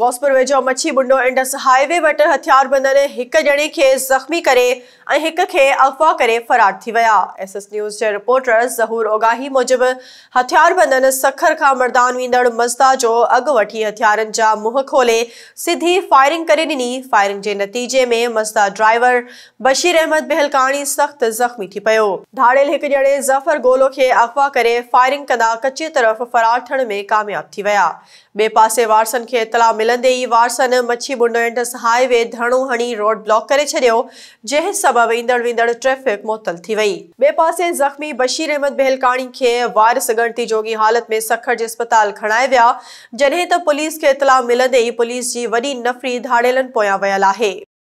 ગોસપુર વેજો મચ્છી બુંડો Indus highway वटि हथियारबंदनि हिकु ॼणे खे ज़ख़्मी करे ऐं हिक खे अगवा फ़रार एस एस न्यूज़ के रिपोर्टर ज़हूर ओगाही मूजिबि हथियारबंदनि सखर का मरदान वेंदड़ मज़दा जो अग वठी हथियारनि जा खोले सीधी फायरिंग करे ॾिनी फायरिंग के नतीजे में मज़दा ड्राइवर बशीर अहमद बहलकाणी सख़्त ज़ख़्मी थी पियो धाड़ियल हिकु ॼणे ज़फ़र गोलो के अगवा कर फायरिंग कदा कच्चे तरफ़ फ़रार थियण में कामयाबु थी विया बेपासे वारसनि खे इतलाह मिलंदे ई वारसन मच्छी बुंडो हाईवे धणो हणी रोड ब्लॉक करे छॾियो जंहिं सबबि ट्रैफ़िक मुतल थी बे पासे ज़ख़्मी बशीर अहमद बहलकानी के वारस ॻणती जोगी हालत में सखर अस्पताल खणाए व्या जॾहिं त पुलिस खे इतलाह मिलंदे ई पुलिस की वही नफ़री धाड़ेलनि पोयां वियल है